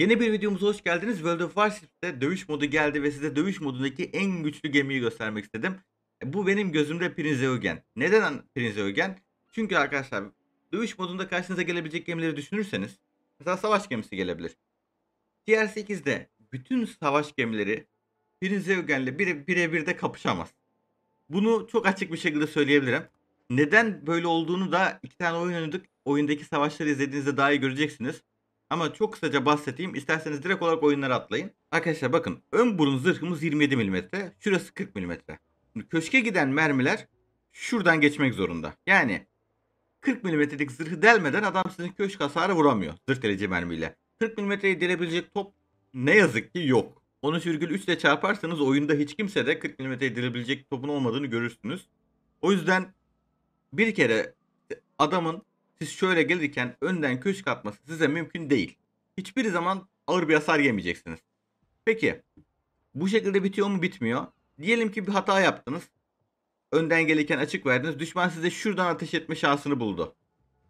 Yeni bir videomuza hoş geldiniz. World of Warships'te dövüş modu geldi ve size dövüş modundaki en güçlü gemiyi göstermek istedim. E, bu benim gözümde Prince Eugen. Neden Prince Eugen? Çünkü arkadaşlar dövüş modunda karşınıza gelebilecek gemileri düşünürseniz mesela savaş gemisi gelebilir. Diğer 8'de bütün savaş gemileri Prince Eugen'le bire, birebir de kapışamaz. Bunu çok açık bir şekilde söyleyebilirim. Neden böyle olduğunu da iki tane oyun oynadık. Oyundaki savaşları izlediğinizde daha iyi göreceksiniz. Ama çok kısaca bahsedeyim. İsterseniz direkt olarak oyunlara atlayın. Arkadaşlar bakın ön burun zırhımız 27 mm. Şurası 40 mm. köşke giden mermiler şuradan geçmek zorunda. Yani 40 mm'lik zırhı delmeden adam sizin köşk hasarı vuramıyor zırh delici mermiyle. 40 mm'yi delebilecek top ne yazık ki yok. 13,3 ile çarparsanız oyunda hiç kimse de 40 mm'yi delebilecek topun olmadığını görürsünüz. O yüzden bir kere adamın siz şöyle gelirken önden köşk atması size mümkün değil. Hiçbir zaman ağır bir hasar yemeyeceksiniz. Peki bu şekilde bitiyor mu bitmiyor. Diyelim ki bir hata yaptınız. Önden gelirken açık verdiniz. Düşman size şuradan ateş etme şansını buldu.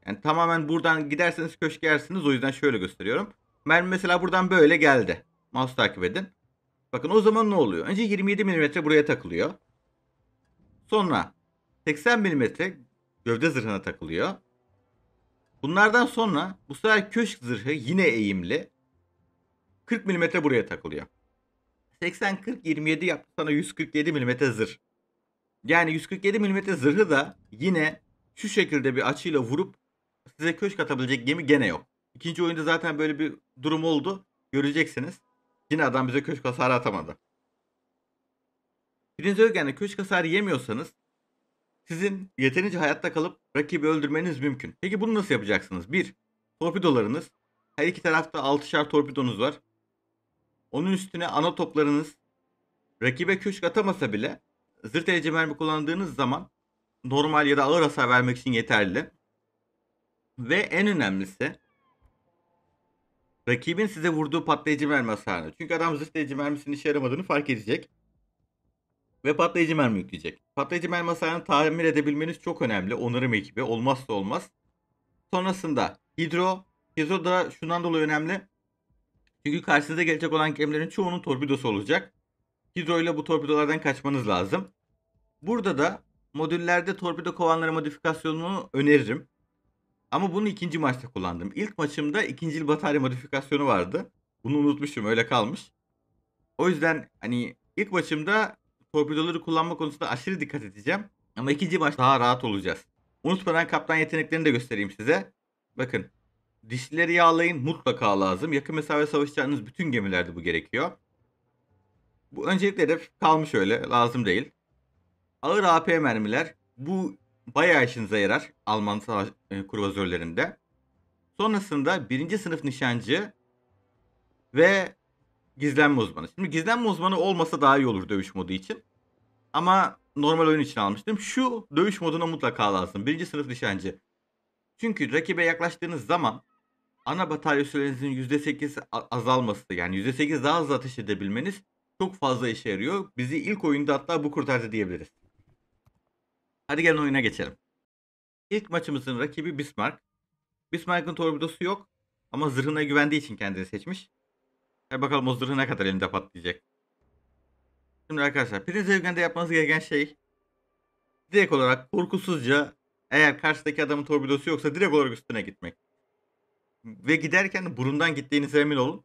Yani tamamen buradan giderseniz köşke yersiniz. O yüzden şöyle gösteriyorum. Mermi mesela buradan böyle geldi. Mouse takip edin. Bakın o zaman ne oluyor? Önce 27 mm buraya takılıyor. Sonra 80 mm gövde zırhına takılıyor. Bunlardan sonra bu sefer köşk zırhı yine eğimli. 40 mm buraya takılıyor. 80-40-27 yaptı sana 147 mm zırh. Yani 147 mm zırhı da yine şu şekilde bir açıyla vurup size köşk atabilecek gemi gene yok. İkinci oyunda zaten böyle bir durum oldu. Göreceksiniz. Yine adam bize köşk hasarı atamadı. Birinci ögenle köşk hasarı yemiyorsanız sizin yeterince hayatta kalıp rakibi öldürmeniz mümkün. Peki bunu nasıl yapacaksınız? 1. Torpidolarınız. Her iki tarafta 6'şar torpidonuz var. Onun üstüne ana toplarınız rakibe köşk atamasa bile zırt derece mermi kullandığınız zaman normal ya da ağır hasar vermek için yeterli. Ve en önemlisi rakibin size vurduğu patlayıcı mermi hasarı. Çünkü adam zırt derece mermisinin işe yaramadığını fark edecek ve patlayıcı mermi yükleyecek. Patlayıcı mermi hasarını tamir edebilmeniz çok önemli. Onarım ekibi olmazsa olmaz. Sonrasında hidro. Hidro da şundan dolayı önemli. Çünkü karşınıza gelecek olan gemilerin çoğunun torpidosu olacak. Hidro ile bu torpidolardan kaçmanız lazım. Burada da modüllerde torpido kovanları modifikasyonunu öneririm. Ama bunu ikinci maçta kullandım. İlk maçımda ikinci batarya modifikasyonu vardı. Bunu unutmuşum öyle kalmış. O yüzden hani ilk maçımda torpidoları kullanma konusunda aşırı dikkat edeceğim. Ama ikinci maç daha rahat olacağız. Unutmadan kaptan yeteneklerini de göstereyim size. Bakın dişleri yağlayın mutlaka lazım. Yakın mesafe savaşacağınız bütün gemilerde bu gerekiyor. Bu öncelikle de kalmış öyle lazım değil. Ağır AP mermiler bu bayağı işinize yarar Alman savaş e, kurvazörlerinde. Sonrasında birinci sınıf nişancı ve gizlenme uzmanı. Şimdi gizlenme uzmanı olmasa daha iyi olur dövüş modu için. Ama normal oyun için almıştım. Şu dövüş moduna mutlaka lazım. Birinci sınıf nişancı. Çünkü rakibe yaklaştığınız zaman ana batarya sürenizin %8 azalması yani %8 daha hızlı ateş edebilmeniz çok fazla işe yarıyor. Bizi ilk oyunda hatta bu kurtardı diyebiliriz. Hadi gelin oyuna geçelim. İlk maçımızın rakibi Bismarck. Bismarck'ın torpidosu yok ama zırhına güvendiği için kendini seçmiş. E bakalım o zırhı ne kadar elinde patlayacak. Şimdi arkadaşlar pirinç evgende yapmanız gereken şey direkt olarak korkusuzca eğer karşıdaki adamın torpidosu yoksa direkt olarak üstüne gitmek. Ve giderken burundan gittiğinize emin olun.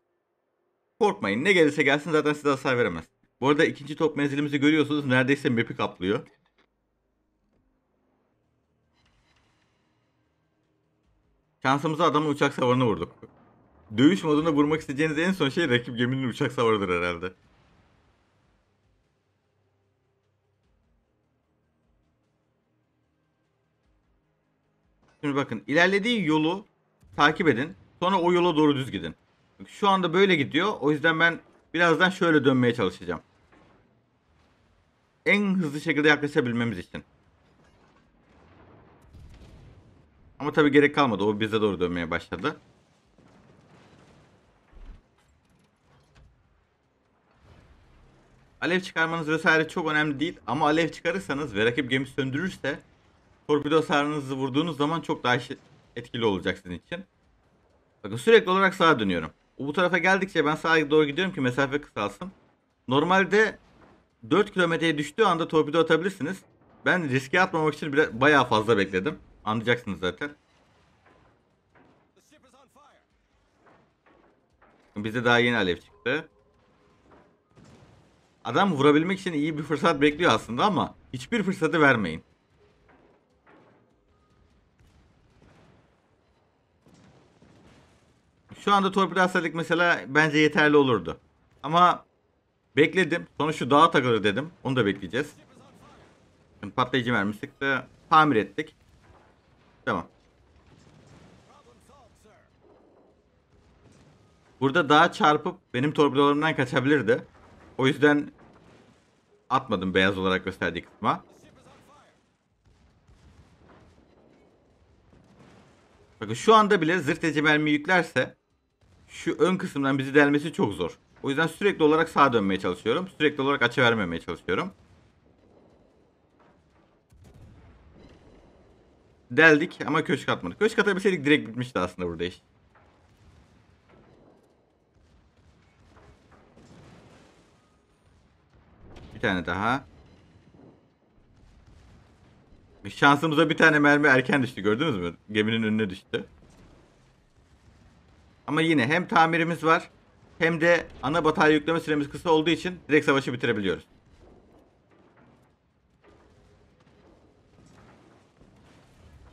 Korkmayın ne gelirse gelsin zaten size hasar veremez. Bu arada ikinci top menzilimizi görüyorsunuz neredeyse map'i kaplıyor. Şansımıza adamın uçak savarını vurduk. Dövüş modunda vurmak isteyeceğiniz en son şey rakip geminin uçak savarıdır herhalde. Şimdi bakın ilerlediği yolu takip edin. Sonra o yola doğru düz gidin. Şu anda böyle gidiyor. O yüzden ben birazdan şöyle dönmeye çalışacağım. En hızlı şekilde yaklaşabilmemiz için. Ama tabi gerek kalmadı. O bize doğru dönmeye başladı. alev çıkarmanız vesaire çok önemli değil. Ama alev çıkarırsanız ve rakip gemi söndürürse torpido hasarınızı vurduğunuz zaman çok daha etkili olacak sizin için. Bakın sürekli olarak sağa dönüyorum. Bu tarafa geldikçe ben sağa doğru gidiyorum ki mesafe kısalsın. Normalde 4 kilometreye düştüğü anda torpido atabilirsiniz. Ben riske atmamak için biraz, bayağı fazla bekledim. Anlayacaksınız zaten. Bize daha yeni alev çıktı. Adam vurabilmek için iyi bir fırsat bekliyor aslında ama hiçbir fırsatı vermeyin. Şu anda torpil atsaydık mesela bence yeterli olurdu. Ama bekledim. Sonra şu dağa takılır dedim. Onu da bekleyeceğiz. Şimdi patlayıcı vermiştik de, Tamir ettik. Tamam. Burada dağa çarpıp benim torpidolarımdan kaçabilirdi. O yüzden atmadım beyaz olarak gösterdiği kısma. Bakın şu anda bile zırteci mermi yüklerse şu ön kısımdan bizi delmesi çok zor. O yüzden sürekli olarak sağa dönmeye çalışıyorum. Sürekli olarak açı vermemeye çalışıyorum. Deldik ama köşk atmadık. Köşk atabilseydik direkt bitmişti aslında burada iş. tane daha. Şansımıza bir tane mermi erken düştü gördünüz mü? Geminin önüne düştü. Ama yine hem tamirimiz var hem de ana batarya yükleme süremiz kısa olduğu için direkt savaşı bitirebiliyoruz.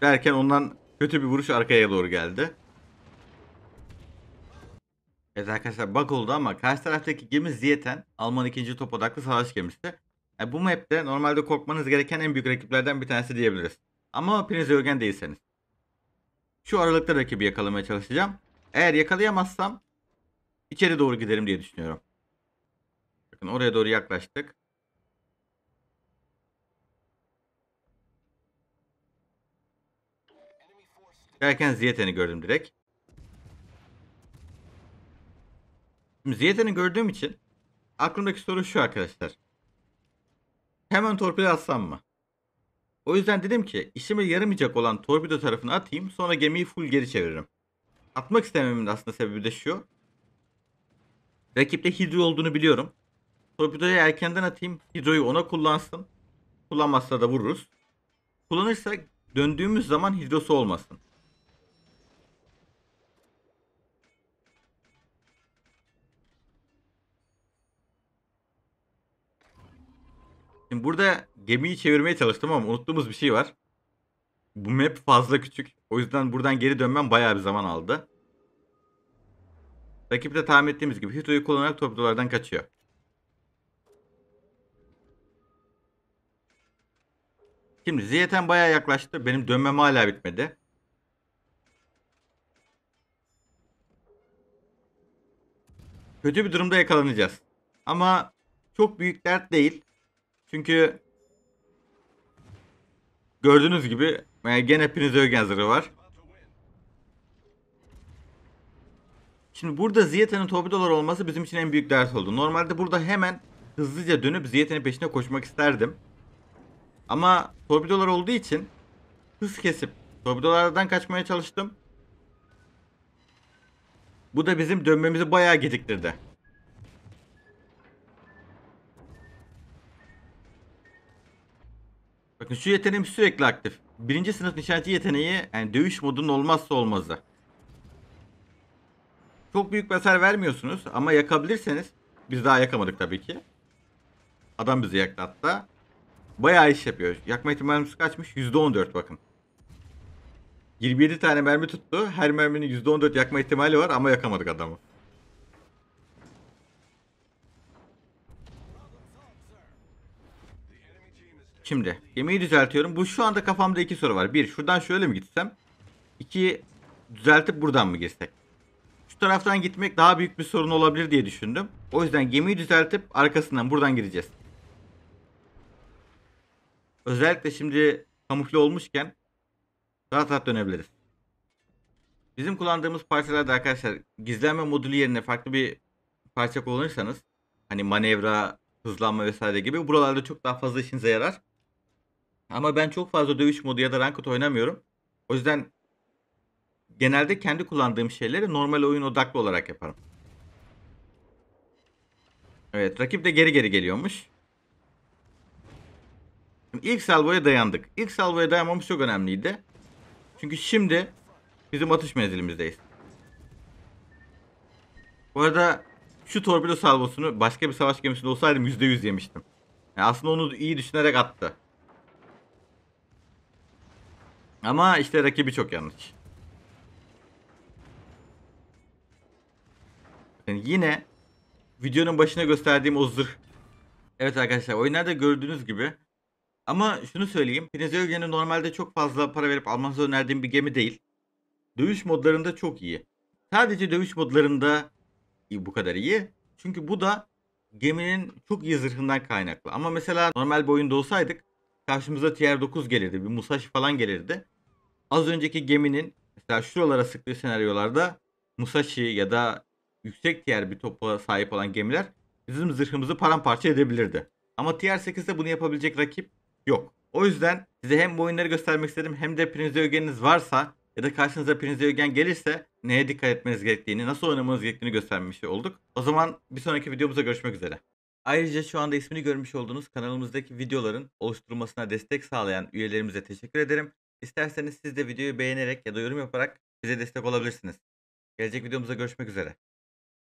Derken ondan kötü bir vuruş arkaya doğru geldi. Evet arkadaşlar bak oldu ama karşı taraftaki gemi Zieten Alman ikinci top odaklı savaş gemisi. Yani e, bu map'te normalde korkmanız gereken en büyük rakiplerden bir tanesi diyebiliriz. Ama Prens örgen değilseniz. Şu aralıkta rakibi yakalamaya çalışacağım. Eğer yakalayamazsam içeri doğru giderim diye düşünüyorum. Bakın oraya doğru yaklaştık. Derken Zieten'i gördüm direkt. Ziyech'ini gördüğüm için aklımdaki soru şu arkadaşlar. Hemen torpido atsam mı? O yüzden dedim ki işime yaramayacak olan torpido tarafını atayım sonra gemiyi full geri çeviririm. Atmak istememin aslında sebebi de şu. Rakipte hidro olduğunu biliyorum. Torpidoyu erkenden atayım. Hidroyu ona kullansın. Kullanmazsa da vururuz. Kullanırsa döndüğümüz zaman hidrosu olmasın. Şimdi burada gemiyi çevirmeye çalıştım ama unuttuğumuz bir şey var. Bu map fazla küçük. O yüzden buradan geri dönmem bayağı bir zaman aldı. Rakip de tahmin ettiğimiz gibi Hito'yu kullanarak torpidolardan kaçıyor. Şimdi Ziyeten bayağı yaklaştı. Benim dönmem hala bitmedi. Kötü bir durumda yakalanacağız. Ama çok büyük dert değil. Çünkü gördüğünüz gibi yani gene Pinizögenser'ı var. Şimdi burada Ziyeten'in torpidolar olması bizim için en büyük ders oldu. Normalde burada hemen hızlıca dönüp Ziyeten'in peşine koşmak isterdim. Ama torpidolar olduğu için hız kesip torpidolardan kaçmaya çalıştım. Bu da bizim dönmemizi bayağı geciktirdi. Bakın şu yeteneğim sürekli aktif. Birinci sınıf nişancı yeteneği yani dövüş modunun olmazsa olmazı. Çok büyük bir hasar vermiyorsunuz ama yakabilirseniz biz daha yakamadık tabii ki. Adam bizi yaktı hatta. Bayağı iş yapıyor. Yakma ihtimalimiz kaçmış? %14 bakın. 27 tane mermi tuttu. Her merminin %14 yakma ihtimali var ama yakamadık adamı. Şimdi gemiyi düzeltiyorum. Bu şu anda kafamda iki soru var. Bir şuradan şöyle mi gitsem? İki düzeltip buradan mı girsek? Şu taraftan gitmek daha büyük bir sorun olabilir diye düşündüm. O yüzden gemiyi düzeltip arkasından buradan gideceğiz. Özellikle şimdi kamufle olmuşken rahat rahat dönebiliriz. Bizim kullandığımız parçalarda arkadaşlar gizlenme modülü yerine farklı bir parça kullanırsanız hani manevra, hızlanma vesaire gibi buralarda çok daha fazla işinize yarar. Ama ben çok fazla dövüş modu ya da ranked oynamıyorum. O yüzden genelde kendi kullandığım şeyleri normal oyun odaklı olarak yaparım. Evet rakip de geri geri geliyormuş. İlk salvoya dayandık. İlk salvoya dayanmamız çok önemliydi. Çünkü şimdi bizim atış menzilimizdeyiz. Bu arada şu torpido salvosunu başka bir savaş gemisinde olsaydım %100 yemiştim. Yani aslında onu iyi düşünerek attı. Ama işte rakibi çok yanlış. Yani yine videonun başına gösterdiğim o zırh. Evet arkadaşlar oyunlarda gördüğünüz gibi. Ama şunu söyleyeyim. Pineziogen'i normalde çok fazla para verip almanızı önerdiğim bir gemi değil. Dövüş modlarında çok iyi. Sadece dövüş modlarında bu kadar iyi. Çünkü bu da geminin çok iyi zırhından kaynaklı. Ama mesela normal bir oyunda olsaydık karşımıza tr 9 gelirdi. Bir Musashi falan gelirdi az önceki geminin mesela şuralara sıktığı senaryolarda Musashi ya da yüksek tier bir topa sahip olan gemiler bizim zırhımızı paramparça edebilirdi. Ama tier 8'de bunu yapabilecek rakip yok. O yüzden size hem bu oyunları göstermek istedim hem de Prince Ögen'iniz varsa ya da karşınıza Prince Ögen gelirse neye dikkat etmeniz gerektiğini, nasıl oynamanız gerektiğini göstermiş olduk. O zaman bir sonraki videomuzda görüşmek üzere. Ayrıca şu anda ismini görmüş olduğunuz kanalımızdaki videoların oluşturulmasına destek sağlayan üyelerimize teşekkür ederim. İsterseniz siz de videoyu beğenerek ya da yorum yaparak bize destek olabilirsiniz. Gelecek videomuzda görüşmek üzere.